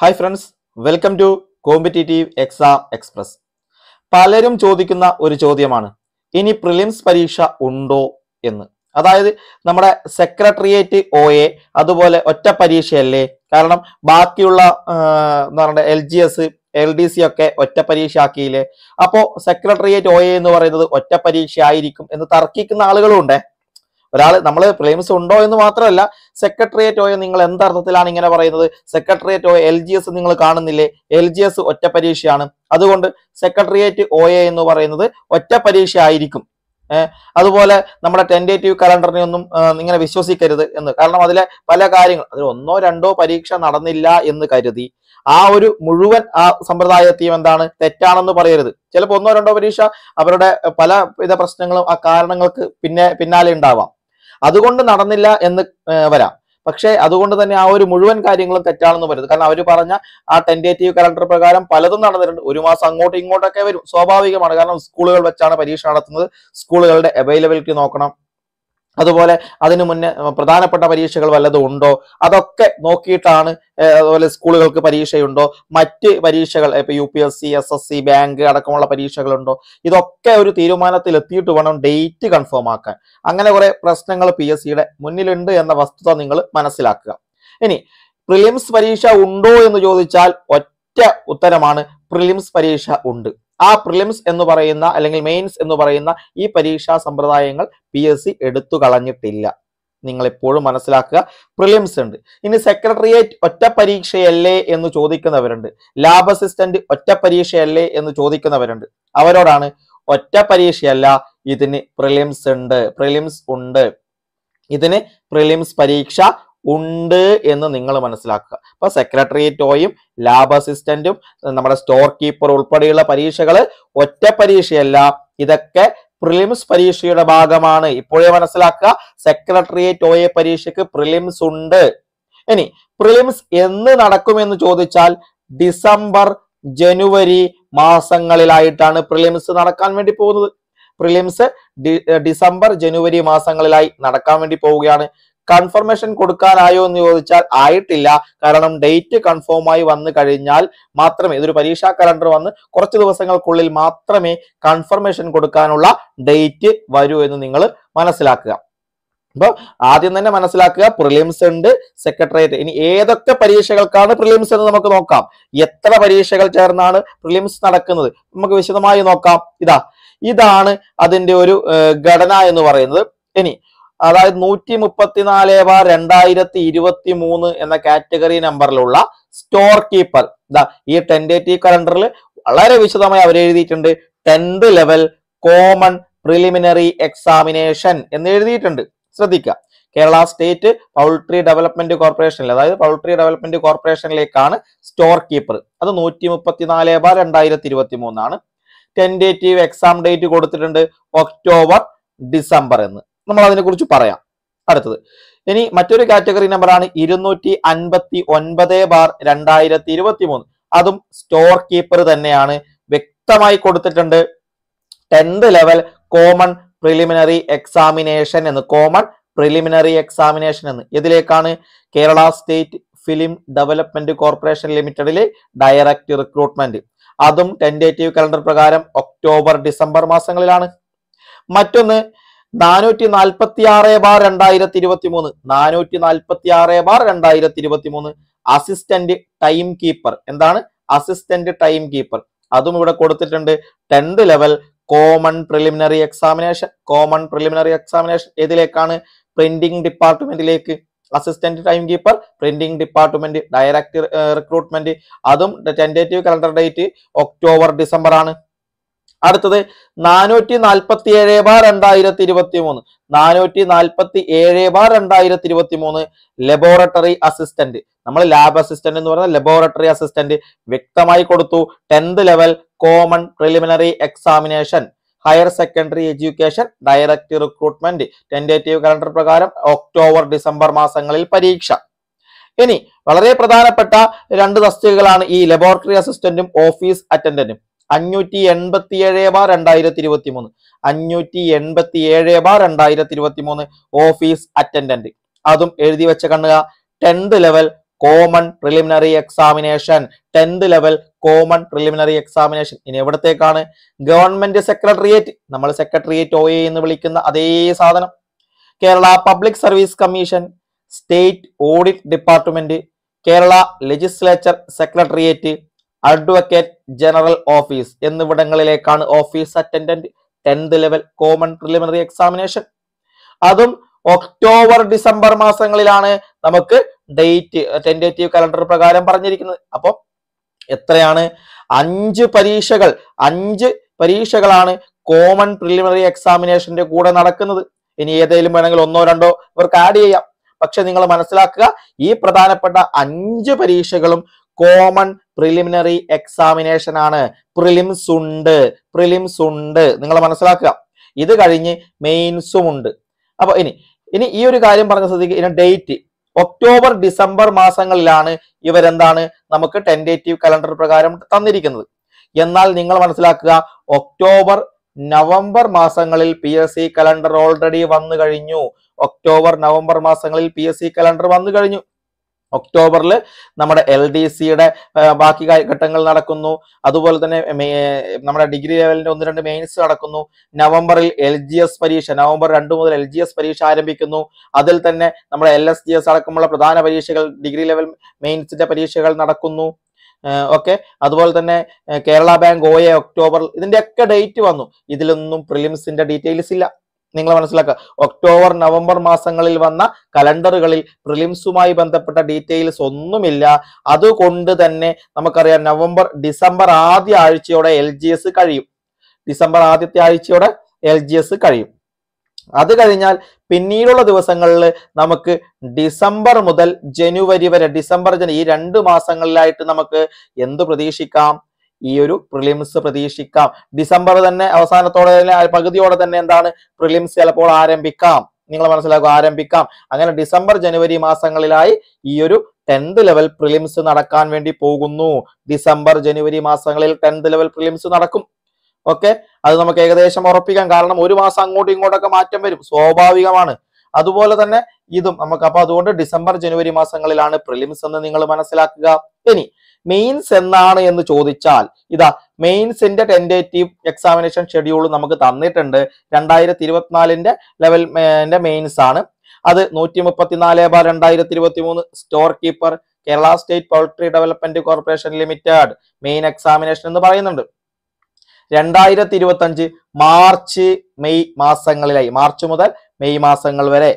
hi friends welcome to competitive exam express പലരും ചോദിക്കുന്ന ഒരു ചോദ്യമാണ് ഇനി പ്രിലിംസ് പരീക്ഷ ഉണ്ടോ എന്ന് അതായത് നമ്മുടെ സെക്രട്ടറിയേറ്റ് ഒ എ അതുപോലെ ഒറ്റ പരീക്ഷയല്ലേ കാരണം ബാക്കിയുള്ള എന്താ പറയുക L G S L D C ഒക്കെ ഒറ്റ പരീക്ഷ ആക്കിയില്ലേ അപ്പോൾ സെക്രട്ടറിയേറ്റ് ഒ എ എന്ന് പറയുന്നത് ഒറ്റ പരീക്ഷ ആയിരിക്കും എന്ന് തർക്കിക്കുന്ന ആളുകളുണ്ടേ ഒരാൾ നമ്മൾ പ്ലെയിംസ് ഉണ്ടോ എന്ന് മാത്രമല്ല സെക്രട്ടേറിയറ്റോയോ നിങ്ങൾ എന്തർത്ഥത്തിലാണ് ഇങ്ങനെ പറയുന്നത് സെക്രട്ടേറിയറ്റോ എൽ ജി എസ് നിങ്ങൾ കാണുന്നില്ലേ എൽ ജി എസ് ഒറ്റ പരീക്ഷയാണ് അതുകൊണ്ട് സെക്രട്ടേറിയറ്റ് ഒ എ എന്ന് പറയുന്നത് ഒറ്റ പരീക്ഷ ആയിരിക്കും അതുപോലെ നമ്മുടെ ടെൻഡേറ്റീവ് കലണ്ടറിനെ ഒന്നും ഇങ്ങനെ വിശ്വസിക്കരുത് എന്ന് കാരണം അതിലെ പല കാര്യങ്ങൾ അതിൽ ഒന്നോ രണ്ടോ പരീക്ഷ നടന്നില്ല എന്ന് കരുതി ആ ഒരു മുഴുവൻ ആ സമ്പ്രദായത്തെയും എന്താണ് തെറ്റാണെന്ന് പറയരുത് ചിലപ്പോൾ ഒന്നോ രണ്ടോ പരീക്ഷ അവരുടെ പല വിധ പ്രശ്നങ്ങളും ആ കാരണങ്ങൾക്ക് പിന്നെ പിന്നാലെ ഉണ്ടാവാം അതുകൊണ്ട് നടന്നില്ല എന്ന് വരാം പക്ഷേ അതുകൊണ്ട് തന്നെ ആ ഒരു മുഴുവൻ കാര്യങ്ങളും തെറ്റാണെന്ന് പറയുന്നത് കാരണം അവർ പറഞ്ഞ ആ ടെൻറ്റേറ്റീവ് കലണ്ടർ പ്രകാരം പലതും നടന്നിട്ടുണ്ട് ഒരു മാസം അങ്ങോട്ടും ഇങ്ങോട്ടൊക്കെ വരും സ്വാഭാവികമാണ് കാരണം സ്കൂളുകൾ വെച്ചാണ് പരീക്ഷ നടത്തുന്നത് സ്കൂളുകളുടെ അവൈലബിലിറ്റി നോക്കണം അതുപോലെ അതിനു മുന്നേ പ്രധാനപ്പെട്ട പരീക്ഷകൾ വല്ലതും ഉണ്ടോ അതൊക്കെ നോക്കിയിട്ടാണ് അതുപോലെ സ്കൂളുകൾക്ക് പരീക്ഷയുണ്ടോ മറ്റ് പരീക്ഷകൾ ഇപ്പൊ U P S C S S C bank അടക്കമുള്ള പരീക്ഷകളുണ്ടോ ഇതൊക്കെ ഒരു തീരുമാനത്തിൽ എത്തിയിട്ട് വേണം ഡേറ്റ് കൺഫേം ആക്കാൻ അങ്ങനെ കുറെ പ്രശ്നങ്ങൾ പി എസ് സിയുടെ മുന്നിലുണ്ട് എന്ന വസ്തുത നിങ്ങൾ മനസ്സിലാക്കുക ഇനി പ്രിലിംസ് പരീക്ഷ ഉണ്ടോ എന്ന് ചോദിച്ചാൽ ഒറ്റ ഉത്തരമാണ് പ്രിലിംസ് പരീക്ഷ ഉണ്ട് ആ പ്രിലിംസ് എന്ന് പറയുന്ന അല്ലെങ്കിൽ മെയിൻസ് എന്ന് പറയുന്ന ഈ പരീക്ഷാ സമ്പ്രദായങ്ങൾ പി എസ് സി എടുത്തു കളഞ്ഞിട്ടില്ല നിങ്ങൾ എപ്പോഴും മനസ്സിലാക്കുക പ്രിലിംസ് ഉണ്ട് ഇനി സെക്രട്ടേറിയറ്റ് ഒറ്റ പരീക്ഷയല്ലേ എന്ന് ചോദിക്കുന്നവരുണ്ട് ലാബ് അസിസ്റ്റന്റ് ഒറ്റ പരീക്ഷയല്ലേ എന്ന് ചോദിക്കുന്നവരുണ്ട് അവരോടാണ് ഒറ്റ പരീക്ഷയല്ല ഇതിന് പ്രിലിംസ് ഉണ്ട് പ്രിലിംസ് ഉണ്ട് ഇതിന് പ്രിലിംസ് പരീക്ഷ ഉണ്ട് എന്ന് നിങ്ങൾ മനസ്സിലാക്കുക അപ്പൊ സെക്രട്ടേറിയറ്റോയും ലാബ് അസിസ്റ്റന്റും നമ്മുടെ സ്റ്റോർ കീപ്പർ ഉൾപ്പെടെയുള്ള പരീക്ഷകൾ ഒറ്റ പരീക്ഷയല്ല ഇതൊക്കെ പ്രിലിംസ് പരീക്ഷയുടെ ഭാഗമാണ് ഇപ്പോഴേ മനസ്സിലാക്കുക സെക്രട്ടേറിയറ്റ് ഓയെ പരീക്ഷയ്ക്ക് പ്രിലിംസ് ഉണ്ട് ഇനി പ്രിലിംസ് എന്ന് നടക്കുമെന്ന് ചോദിച്ചാൽ ഡിസംബർ ജനുവരി മാസങ്ങളിലായിട്ടാണ് പ്രിലിംസ് നടക്കാൻ വേണ്ടി പോകുന്നത് പ്രിലിംസ് ഡിസംബർ ജനുവരി മാസങ്ങളിലായി നടക്കാൻ വേണ്ടി പോവുകയാണ് കൺഫർമേഷൻ കൊടുക്കാനായോ എന്ന് ചോദിച്ചാൽ ആയിട്ടില്ല കാരണം ഡേറ്റ് കൺഫേം ആയി വന്നു കഴിഞ്ഞാൽ മാത്രമേ ഇതൊരു പരീക്ഷാ കലണ്ടർ വന്ന് കുറച്ച് ദിവസങ്ങൾക്കുള്ളിൽ മാത്രമേ കൺഫർമേഷൻ കൊടുക്കാനുള്ള ഡേറ്റ് വരൂ എന്ന് നിങ്ങൾ മനസ്സിലാക്കുക അപ്പൊ ആദ്യം തന്നെ മനസ്സിലാക്കുക പ്രിലിംസ് ഉണ്ട് സെക്രട്ടേറിയറ്റ് ഇനി ഏതൊക്കെ പരീക്ഷകൾക്കാണ് പ്രിലിംസ് എന്ന് നമുക്ക് നോക്കാം എത്ര പരീക്ഷകൾ ചേർന്നാണ് പ്രിലിംസ് നടക്കുന്നത് നമുക്ക് വിശദമായി നോക്കാം ഇതാ ഇതാണ് അതിന്റെ ഒരു ഘടന എന്ന് പറയുന്നത് ഇനി അതായത് നൂറ്റി നാല് ബാർ രണ്ടായിരത്തി ഇരുപത്തി മൂന്ന് എന്ന കാറ്റഗറി നമ്പറിലുള്ള സ്റ്റോർ കീപ്പർ ഇതാ ഈ ടെൻഡേറ്റീവ് കലണ്ടറിൽ വളരെ വിശദമായി അവരെഴുതിയിട്ടുണ്ട് tenth level common preliminary examination എന്ന് എഴുതിയിട്ടുണ്ട് ശ്രദ്ധിക്കുക കേരള സ്റ്റേറ്റ് പൗൾട്രി ഡെവലപ്മെന്റ് കോർപ്പറേഷനിൽ അതായത് പൗൾട്രി ഡെവലപ്മെന്റ് കോർപ്പറേഷനിലേക്കാണ് സ്റ്റോർ കീപ്പർ അത് നൂറ്റി നാല് ബാർ രണ്ടായിരത്തി ഇരുപത്തി മൂന്നാണ് ടെൻഡേറ്റീവ് എക്സാം ഡേറ്റ് കൊടുത്തിട്ടുണ്ട് ഒക്ടോബർ ഡിസംബർ എന്ന് നമ്മൾ അതിനെക്കുറിച്ച് പറയാം അടുത്തത് ഇനി മറ്റൊരു കാറ്റഗറി നമ്പറാണ് ഇരുന്നൂറ്റി അൻപത്തി ഒൻപത് ബാർ രണ്ടായിരത്തി ഇരുപത്തി മൂന്ന് അതും സ്റ്റോർ കീപ്പർ തന്നെയാണ് വ്യക്തമായി കൊടുത്തിട്ടുണ്ട് tenth level common preliminary examination എന്ന് കോമൺ പ്രിലിമിനറി എക്സാമിനേഷൻ എന്ന് ഇതിലേക്കാണ് Kerala state film development corporation ലിമിറ്റഡിലെ ഡയറക്റ്റ് റിക്രൂട്ട്മെന്റ് അതും ടെൻഡേറ്റീവ് കലണ്ടർ പ്രകാരം ഒക്ടോബർ ഡിസംബർ മാസങ്ങളിലാണ് മറ്റൊന്ന് നാനൂറ്റി നാൽപ്പത്തി ആറ് ബാർ രണ്ടായിരത്തി ഇരുപത്തി മൂന്ന് നാനൂറ്റി നാൽപ്പത്തി ആറ് ബാർ രണ്ടായിരത്തി ഇരുപത്തി മൂന്ന് അസിസ്റ്റന്റ് ടൈം കീപ്പർ എന്താണ് അസിസ്റ്റന്റ് ടൈം കീപ്പർ അതും ഇവിടെ കൊടുത്തിട്ടുണ്ട് tenth level common preliminary examination common preliminary examination ഏതിലേക്കാണ് പ്രിന്റിംഗ് ഡിപ്പാർട്ട്മെന്റിലേക്ക് assistant time keeper printing department director recruitment അതും tentative calendar date October December ആണ് അടുത്തത് നാനൂറ്റി നാൽപ്പത്തി ഏഴ് ബാർ രണ്ടായിരത്തി ഇരുപത്തി മൂന്ന് നാനൂറ്റി നാൽപ്പത്തി ഏഴ് ബാർ രണ്ടായിരത്തി ഇരുപത്തി മൂന്ന് ലബോറട്ടറി അസിസ്റ്റന്റ് നമ്മൾ ലാബ് അസിസ്റ്റന്റ് എന്ന് പറഞ്ഞാൽ ലബോറട്ടറി അസിസ്റ്റന്റ് വ്യക്തമായി കൊടുത്തു tenth level common preliminary examination higher secondary education direct recruitment tentative calendar പ്രകാരം ഒക്ടോബർ ഡിസംബർ മാസങ്ങളിൽ പരീക്ഷ ഇനി വളരെ പ്രധാനപ്പെട്ട രണ്ട് തസ്തികകളാണ് ഈ ലബോറട്ടറി അസിസ്റ്റന്റും ഓഫീസ് അറ്റൻഡന്റും അഞ്ഞൂറ്റി എൺപത്തി ഏഴ് ബാർ രണ്ടായിരത്തി ഇരുപത്തി മൂന്ന് അഞ്ഞൂറ്റി എൺപത്തി ഏഴ് ബാർ രണ്ടായിരത്തി ഇരുപത്തി മൂന്ന് ഓഫീസ് അറ്റൻഡന്റ് അതും എഴുതി വെച്ച കണ്ണുക tenth level common preliminary examination tenth level common preliminary examination ഇനി എവിടത്തേക്കാണ് ഗവൺമെന്റ് സെക്രട്ടേറിയറ്റ് നമ്മൾ സെക്രട്ടേറിയറ്റ് ഒ എന്ന് വിളിക്കുന്ന അതേ സാധനം Kerala public service commission state audit department Kerala legislature secretariat advocate general office എന്നിവിടങ്ങളിലേക്കാണ് office attendant tenth level common preliminary examination അതും October December മാസങ്ങളിലാണ് നമുക്ക് ഡേറ്റ് ടെൻഡേറ്റീവ് കലണ്ടർ പ്രകാരം പറഞ്ഞിരിക്കുന്നത് അപ്പോൾ എത്രയാണ് അഞ്ച് പരീക്ഷകൾ അഞ്ച് പരീക്ഷകളാണ് കോമൺ പ്രിലിമിനറി എക്സാമിനേഷന്റെ കൂടെ നടക്കുന്നത് ഇനി ഏതെങ്കിലും വേണമെങ്കിൽ ഒന്നോ രണ്ടോ ഇവർക്ക് ആഡ് ചെയ്യാം പക്ഷെ നിങ്ങൾ മനസ്സിലാക്കുക ഈ പ്രധാനപ്പെട്ട അഞ്ച് പരീക്ഷകളും കോമൺ പ്രിലിമിനറി എക്സാമിനേഷൻ ആണ് പ്രിലിംസ് ഉണ്ട് പ്രിലിംസ് ഉണ്ട് നിങ്ങൾ മനസ്സിലാക്കുക ഇത് കഴിഞ്ഞ് മെയിൻസും ഉണ്ട് അപ്പൊ ഇനി ഇനി ഈ ഒരു കാര്യം പറഞ്ഞ സ്ഥിതിക്ക് ഇനി ഡേറ്റ് ഒക്ടോബർ ഡിസംബർ മാസങ്ങളിലാണ് ഇവരെന്താണ് നമുക്ക് ടെൻഡേറ്റീവ് കലണ്ടർ പ്രകാരം തന്നിരിക്കുന്നത് എന്നാൽ നിങ്ങൾ മനസ്സിലാക്കുക ഒക്ടോബർ നവംബർ മാസങ്ങളിൽ P S C calendar already വന്നു കഴിഞ്ഞു ഒക്ടോബർ നവംബർ മാസങ്ങളിൽ പി എസ് സി കലണ്ടർ വന്നു കഴിഞ്ഞു ഒക്ടോബറിൽ നമ്മുടെ എൽ ഡി സിയുടെ ബാക്കി ഘട്ടങ്ങൾ നടക്കുന്നു അതുപോലെ തന്നെ നമ്മുടെ ഡിഗ്രി ലെവലിന്റെ ഒന്ന് രണ്ട് മെയിൻസ് നടക്കുന്നു നവംബറിൽ എൽ ജി എസ് പരീക്ഷ നവംബർ രണ്ട് മുതൽ എൽ ജി എസ് പരീക്ഷ ആരംഭിക്കുന്നു അതിൽ തന്നെ നമ്മുടെ എൽ എസ് ജി എസ് അടക്കമുള്ള പ്രധാന പരീക്ഷകൾ ഡിഗ്രി ലെവൽ മെയിൻസിന്റെ പരീക്ഷകൾ നടക്കുന്നു ഓക്കെ അതുപോലെ തന്നെ Kerala bank O A October ഇതിന്റെയൊക്കെ ഡേറ്റ് വന്നു ഇതിലൊന്നും പ്രിലിംസിന്റെ ഡീറ്റെയിൽസ് ഇല്ല നിങ്ങൾ മനസ്സിലാക്കുക ഒക്ടോബർ നവംബർ മാസങ്ങളിൽ വന്ന കലണ്ടറുകളിൽ പ്രിലിംസുമായി ബന്ധപ്പെട്ട ഡീറ്റെയിൽസ് ഒന്നുമില്ല അതുകൊണ്ട് തന്നെ നമുക്കറിയാം നവംബർ ഡിസംബർ ആദ്യ ആഴ്ചയോടെ എൽ കഴിയും ഡിസംബർ ആദ്യത്തെ ആഴ്ചയോടെ എൽ കഴിയും അത് കഴിഞ്ഞാൽ പിന്നീടുള്ള ദിവസങ്ങളിൽ നമുക്ക് ഡിസംബർ മുതൽ ജനുവരി വരെ ഡിസംബർ ഈ രണ്ട് മാസങ്ങളിലായിട്ട് നമുക്ക് എന്ത് പ്രതീക്ഷിക്കാം ഈ ഒരു പ്രിലിംസ് പ്രതീക്ഷിക്കാം ഡിസംബർ തന്നെ അവസാനത്തോടെ തന്നെ പകുതിയോടെ തന്നെ എന്താണ് പ്രിലിംസ് ചിലപ്പോൾ ആരംഭിക്കാം നിങ്ങൾ മനസ്സിലാക്കുക ആരംഭിക്കാം അങ്ങനെ ഡിസംബർ ജനുവരി മാസങ്ങളിലായി ഈ ഒരു ടെൻത്ത് ലെവൽ പ്രിലിംസ് നടക്കാൻ വേണ്ടി പോകുന്നു ഡിസംബർ ജനുവരി മാസങ്ങളിൽ ടെൻത്ത് ലെവൽ പ്രിലിംസ് നടക്കും ഓക്കെ അത് നമുക്ക് ഏകദേശം ഉറപ്പിക്കാം കാരണം ഒരു മാസം അങ്ങോട്ടും ഇങ്ങോട്ടൊക്കെ മാറ്റം വരും സ്വാഭാവികമാണ് അതുപോലെ തന്നെ ഇതും നമുക്ക് അപ്പൊ അതുകൊണ്ട് ഡിസംബർ ജനുവരി മാസങ്ങളിലാണ് പ്രിലിംസ് എന്ന് നിങ്ങൾ മനസ്സിലാക്കുക ഇനി മെയിൻസ് എന്നാണ് എന്ന് ചോദിച്ചാൽ ഇതാ മെയിൻസിന്റെ ടെൻഡേറ്റീവ് എക്സാമിനേഷൻ ഷെഡ്യൂൾ നമുക്ക് തന്നിട്ടുണ്ട് രണ്ടായിരത്തി ഇരുപത്തിനാലിന്റെ ലെവൽ മെയിൻസ് ആണ് അത് നൂറ്റി മുപ്പത്തിനാല് ബാർ രണ്ടായിരത്തി ഇരുപത്തി മൂന്ന് store keeper Kerala state poultry development corporation limited main examination എന്ന് പറയുന്നുണ്ട് രണ്ടായിരത്തി ഇരുപത്തി മാർച്ച് മെയ് മാസങ്ങളിലായി മാർച്ച് മുതൽ മെയ് മാസങ്ങൾ വരെ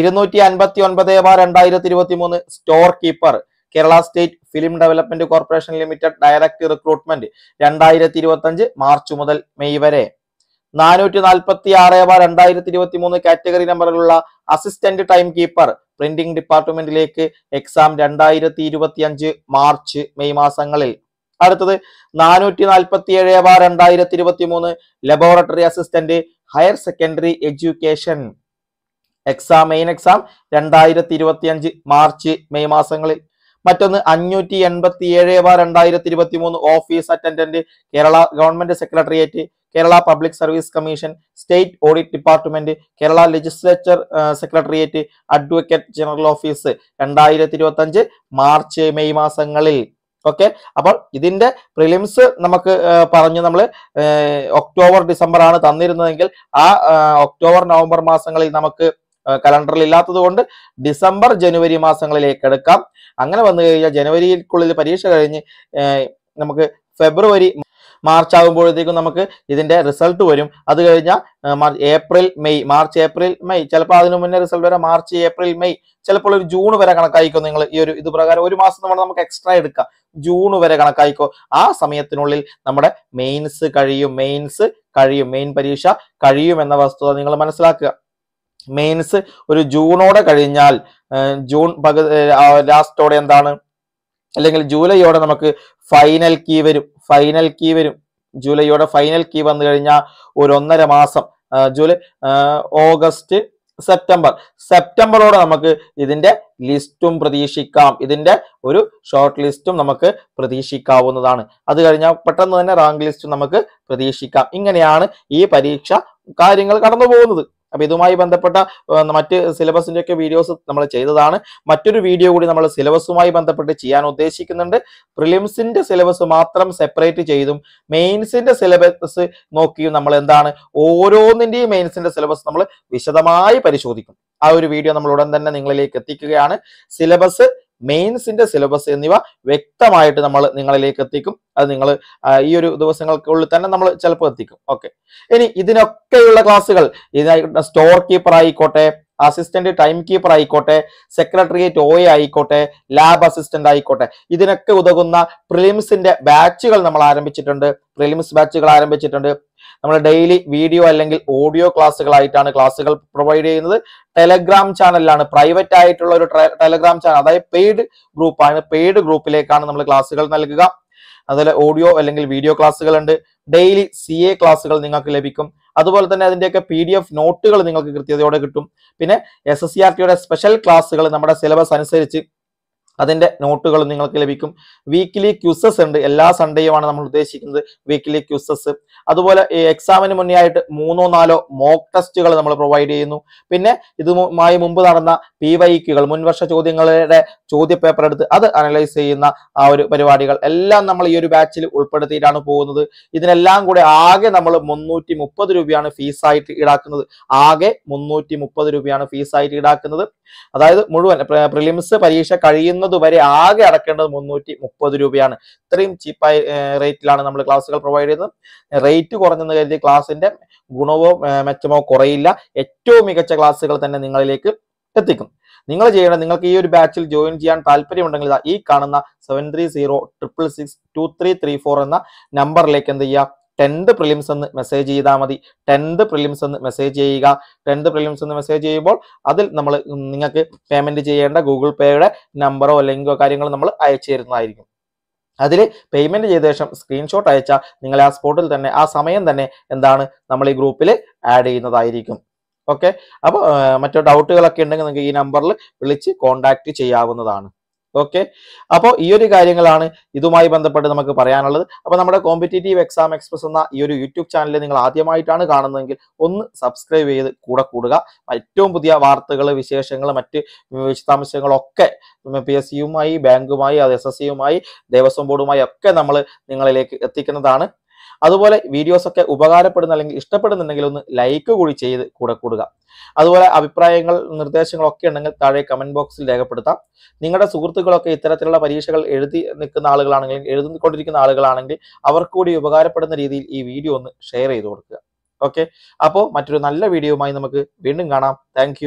ഇരുന്നൂറ്റി അൻപത്തി ഒൻപത് ബാർ രണ്ടായിരത്തി ഇരുപത്തി മൂന്ന് store keeper Kerala state film development corporation limited direct recruitment രണ്ടായിരത്തി ഇരുപത്തി അഞ്ച് മാർച്ച് മുതൽ മെയ് വരെ നാനൂറ്റി നാൽപ്പത്തി ആറ് ബാർ രണ്ടായിരത്തി ഇരുപത്തി മൂന്ന് കാറ്റഗറി നമ്പറിലുള്ള അസിസ്റ്റന്റ് ടൈം കീപ്പർ പ്രിന്റിംഗ് ഡിപ്പാർട്ട്മെന്റിലേക്ക് എക്സാം രണ്ടായിരത്തി ഇരുപത്തി അഞ്ച് മാർച്ച് മെയ് മാസങ്ങളിൽ അടുത്തത് നാനൂറ്റി നാൽപ്പത്തി ഏഴ് ബാർ രണ്ടായിരത്തി ഇരുപത്തി മൂന്ന് laboratory assistant higher secondary education exam main exam രണ്ടായിരത്തി അഞ്ച് മാർച്ച് മെയ് മാസങ്ങളിൽ മറ്റൊന്ന് അഞ്ഞൂറ്റി എൺപത്തി ഏഴ് ബാർ രണ്ടായിരത്തി ഇരുപത്തി മൂന്ന് office attendant Kerala government secretariat Kerala public service commission state audit department Kerala legislature secretariat advocate general office രണ്ടായിരത്തി അഞ്ച് മാർച്ച് മെയ് മാസങ്ങളിൽ ഓക്കെ അപ്പോൾ ഇതിന്റെ പ്രിലിംസ് നമുക്ക് പറഞ്ഞു നമ്മൾ ഒക്ടോബർ ഡിസംബർ ആണ് തന്നിരുന്നതെങ്കിൽ ആ ഒക്ടോബർ നവംബർ മാസങ്ങളിൽ നമുക്ക് കലണ്ടറിൽ ഇല്ലാത്തതുകൊണ്ട് ഡിസംബർ ജനുവരി മാസങ്ങളിലേക്ക് എടുക്കാം അങ്ങനെ വന്നു കഴിഞ്ഞാൽ ജനുവരിക്കുള്ളിൽ പരീക്ഷ കഴിഞ്ഞ് നമുക്ക് ഫെബ്രുവരി മാർച്ച് ആകുമ്പോഴത്തേക്കും നമുക്ക് ഇതിന്റെ റിസൾട്ട് വരും അത് കഴിഞ്ഞാൽ April May March April May ചിലപ്പോൾ അതിനു മുന്നേ റിസൾട്ട് വരെ മാർച്ച് ഏപ്രിൽ മെയ് ചിലപ്പോൾ ഒരു ജൂൺ വരെ കണക്കായിക്കോ നിങ്ങൾ ഈ ഒരു ഇത് പ്രകാരം ഒരു മാസം നമ്മൾ നമുക്ക് എക്സ്ട്രാ എടുക്കാം ജൂൺ വരെ കണക്കായിക്കോ ആ സമയത്തിനുള്ളിൽ നമ്മുടെ മെയിൻസ് കഴിയും മെയിൻസ് കഴിയും മെയിൻ പരീക്ഷ കഴിയും എന്ന വസ്തുത നിങ്ങൾ മനസ്സിലാക്കുക മെയിൻസ് ഒരു ജൂണോടെ കഴിഞ്ഞാൽ ജൂൺ പക ലാസ്റ്റോടെ എന്താണ് അല്ലെങ്കിൽ ജൂലൈയോടെ നമുക്ക് ഫൈനൽ കീ വരും ഫൈനൽ കീ വരും ജൂലൈയോടെ ഫൈനൽ കീ വന്നു കഴിഞ്ഞാൽ ഒരു ഒന്നര മാസം ജൂലൈ ഓഗസ്റ്റ് സെപ്റ്റംബർ സെപ്റ്റംബറോടെ നമുക്ക് ഇതിൻ്റെ ലിസ്റ്റും പ്രതീക്ഷിക്കാം ഇതിൻ്റെ ഒരു ഷോർട്ട് ലിസ്റ്റും നമുക്ക് പ്രതീക്ഷിക്കാവുന്നതാണ് അത് കഴിഞ്ഞാൽ പെട്ടെന്ന് തന്നെ റാങ്ക് ലിസ്റ്റും നമുക്ക് പ്രതീക്ഷിക്കാം ഇങ്ങനെയാണ് ഈ പരീക്ഷ കാര്യങ്ങൾ കടന്നു പോകുന്നത് അപ്പൊ ഇതുമായി ബന്ധപ്പെട്ട മറ്റ് സിലബസിന്റെ ഒക്കെ വീഡിയോസ് നമ്മൾ ചെയ്തതാണ് മറ്റൊരു വീഡിയോ കൂടി നമ്മൾ സിലബസുമായി ബന്ധപ്പെട്ട് ചെയ്യാൻ ഉദ്ദേശിക്കുന്നുണ്ട് പ്രിലിംസിന്റെ സിലബസ് മാത്രം സെപ്പറേറ്റ് ചെയ്തും മെയിൻസിന്റെ സിലബസ് നോക്കിയും നമ്മൾ എന്താണ് ഓരോന്നിന്റെയും മെയിൻസിന്റെ സിലബസ് നമ്മൾ വിശദമായി പരിശോധിക്കും ആ ഒരു വീഡിയോ നമ്മൾ ഉടൻ തന്നെ നിങ്ങളിലേക്ക് എത്തിക്കുകയാണ് സിലബസ് മെയിൻസിന്റെ സിലബസ് എന്നിവ വ്യക്തമായിട്ട് നമ്മൾ നിങ്ങളിലേക്ക് എത്തിക്കും അത് നിങ്ങൾ ഈ ഒരു ദിവസങ്ങൾക്കുള്ളിൽ തന്നെ നമ്മൾ ചിലപ്പോൾ എത്തിക്കും ഓക്കെ ഇനി ഇതിനൊക്കെയുള്ള ക്ലാസ്സുകൾ ഇതിനായിക്കോട്ടെ സ്റ്റോർ കീപ്പർ ആയിക്കോട്ടെ അസിസ്റ്റന്റ് ടൈം കീപ്പർ ആയിക്കോട്ടെ സെക്രട്ടറിയേറ്റ് ഒ ആയിക്കോട്ടെ ലാബ് അസിസ്റ്റന്റ് ആയിക്കോട്ടെ ഇതിനൊക്കെ ഉതകുന്ന പ്രിലിംസിന്റെ ബാച്ചുകൾ നമ്മൾ ആരംഭിച്ചിട്ടുണ്ട് പ്രിലിംസ് ബാച്ചുകൾ ആരംഭിച്ചിട്ടുണ്ട് നമ്മൾ ഡെയിലി വീഡിയോ അല്ലെങ്കിൽ ഓഡിയോ ക്ലാസ്സുകളായിട്ടാണ് ക്ലാസ്സുകൾ പ്രൊവൈഡ് ചെയ്യുന്നത് ടെലഗ്രാം ചാനലിലാണ് പ്രൈവറ്റ് ആയിട്ടുള്ള ഒരു ടെലഗ്രാം ചാനൽ അതായത് പെയ്ഡ് ഗ്രൂപ്പാണ് പെയ്ഡ് ഗ്രൂപ്പിലേക്കാണ് നമ്മൾ ക്ലാസ്സുകൾ നൽകുക അതുപോലെ ഓഡിയോ അല്ലെങ്കിൽ വീഡിയോ ക്ലാസ്സുകൾ ഉണ്ട് ഡെയിലി സി എ ക്ലാസ്സുകൾ നിങ്ങൾക്ക് ലഭിക്കും അതുപോലെ തന്നെ അതിൻ്റെയൊക്കെ പി ഡി എഫ് നോട്ടുകൾ നിങ്ങൾക്ക് കൃത്യതയോടെ കിട്ടും പിന്നെ എസ് എസ് സി ആർ ടിയുടെ സ്പെഷ്യൽ ക്ലാസ്സുകൾ നമ്മുടെ സിലബസ് അനുസരിച്ച് അതിന്റെ നോട്ടുകളും നിങ്ങൾക്ക് ലഭിക്കും വീക്കിലി ക്യൂസസ് ഉണ്ട് എല്ലാ സൺഡേയുമാണ് നമ്മൾ ഉദ്ദേശിക്കുന്നത് വീക്കിലി ക്യൂസസ് അതുപോലെ എക്സാമിന് മുന്നേ ആയിട്ട് മൂന്നോ നാലോ മോക്ക് ടെസ്റ്റുകൾ നമ്മൾ പ്രൊവൈഡ് ചെയ്യുന്നു പിന്നെ ഇതുമായി മുമ്പ് നടന്ന പി വൈക്കുകൾ മുൻവർഷ ചോദ്യങ്ങളുടെ ചോദ്യ പേപ്പർ എടുത്ത് അത് അനലൈസ് ചെയ്യുന്ന ആ ഒരു പരിപാടികൾ എല്ലാം നമ്മൾ ഈ ഒരു ബാച്ചിൽ ഉൾപ്പെടുത്തിയിട്ടാണ് പോകുന്നത് ഇതിനെല്ലാം കൂടെ ആകെ നമ്മൾ മുന്നൂറ്റി മുപ്പത് രൂപയാണ് ഫീസായിട്ട് ഈടാക്കുന്നത് ആകെ മുന്നൂറ്റി മുപ്പത് രൂപയാണ് ഫീസായിട്ട് ഈടാക്കുന്നത് അതായത് മുഴുവൻ പ്രിലിംസ് പരീക്ഷ കഴിയുന്നത് മുപ്പത് വരെ ആകെ അടക്കേണ്ടത് മുന്നൂറ്റി മുപ്പത് രൂപയാണ് ഇത്രയും ചീപ്പായ റേറ്റിലാണ് നമ്മൾ ക്ലാസ്സുകൾ പ്രൊവൈഡ് ചെയ്യുന്നത് റേറ്റ് കുറഞ്ഞെന്ന് കരുതി ക്ലാസ്സിന്റെ ഗുണവോ മെച്ചമോ കുറയില്ല ഏറ്റവും മികച്ച ക്ലാസ്സുകൾ തന്നെ നിങ്ങളിലേക്ക് എത്തിക്കും നിങ്ങൾ ചെയ്യേണ്ടത് നിങ്ങൾക്ക് ഈ ഒരു ബാച്ചിൽ ജോയിൻ ചെയ്യാൻ താല്പര്യമുണ്ടെങ്കിൽ ഈ കാണുന്ന seven three zero triple six two three three four എന്ന നമ്പറിലേക്ക് എന്ത് ചെയ്യുക ടെൻത്ത് പ്രിലിംസ് എന്ന് മെസ്സേജ് ചെയ്താൽ മതി ടെൻത്ത് പ്രിലിംസ് എന്ന് മെസ്സേജ് ചെയ്യുക ടെൻത്ത് പ്രിലിംസ് എന്ന് മെസ്സേജ് ചെയ്യുമ്പോൾ അതിൽ നമ്മൾ നിങ്ങൾക്ക് പേയ്മെന്റ് ചെയ്യേണ്ട ഗൂഗിൾ പേയുടെ നമ്പറോ ലിങ്കോ കാര്യങ്ങളോ നമ്മൾ അയച്ചു തരുന്നതായിരിക്കും അതിൽ പേയ്മെന്റ് ചെയ്ത ശേഷം സ്ക്രീൻഷോട്ട് അയച്ചാൽ നിങ്ങൾ ആ സ്പോട്ടിൽ തന്നെ ആ സമയം തന്നെ എന്താണ് നമ്മൾ ഈ ഗ്രൂപ്പിൽ ആഡ് ചെയ്യുന്നതായിരിക്കും ഓക്കെ അപ്പോൾ മറ്റു ഡൗട്ടുകളൊക്കെ ഉണ്ടെങ്കിൽ നിങ്ങൾക്ക് ഈ നമ്പറിൽ വിളിച്ച് കോൺടാക്ട് ചെയ്യാവുന്നതാണ് ഓക്കെ അപ്പോൾ ഈ ഒരു കാര്യങ്ങളാണ് ഇതുമായി ബന്ധപ്പെട്ട് നമുക്ക് പറയാനുള്ളത് അപ്പോൾ നമ്മുടെ കോമ്പറ്റേറ്റീവ് എക്സാം എക്സ്പ്രസ് എന്ന ഈ ഒരു യൂട്യൂബ് ചാനൽ നിങ്ങൾ ആദ്യമായിട്ടാണ് കാണുന്നതെങ്കിൽ ഒന്ന് സബ്സ്ക്രൈബ് ചെയ്ത് കൂടെ കൂടുക ഏറ്റവും പുതിയ വാർത്തകൾ വിശേഷങ്ങൾ മറ്റ് വിശദാംശങ്ങളൊക്കെ പി എസ് സിയുമായി ബാങ്കുമായി അത് എസ് എസ് സിയുമായി ദേവസ്വം ബോർഡുമായി ഒക്കെ നമ്മൾ നിങ്ങളിലേക്ക് എത്തിക്കുന്നതാണ് അതുപോലെ വീഡിയോസ് ഒക്കെ ഉപകാരപ്പെടുന്ന അല്ലെങ്കിൽ ഇഷ്ടപ്പെടുന്നുണ്ടെങ്കിൽ ഒന്ന് ലൈക്ക് കൂടി ചെയ്ത് കൂടെ കൂടുക അതുപോലെ അഭിപ്രായങ്ങൾ നിർദ്ദേശങ്ങളൊക്കെ ഉണ്ടെങ്കിൽ താഴെ കമന്റ് ബോക്സിൽ രേഖപ്പെടുത്താം നിങ്ങളുടെ സുഹൃത്തുക്കളൊക്കെ ഇത്തരത്തിലുള്ള പരീക്ഷകൾ എഴുതി നിൽക്കുന്ന ആളുകളാണെങ്കിൽ എഴുതിക്കൊണ്ടിരിക്കുന്ന ആളുകളാണെങ്കിൽ അവർക്ക് കൂടി ഉപകാരപ്പെടുന്ന രീതിയിൽ ഈ വീഡിയോ ഒന്ന് ഷെയർ ചെയ്ത് കൊടുക്കുക ഓക്കെ അപ്പോൾ മറ്റൊരു നല്ല വീഡിയോയുമായി നമുക്ക് വീണ്ടും കാണാം താങ്ക്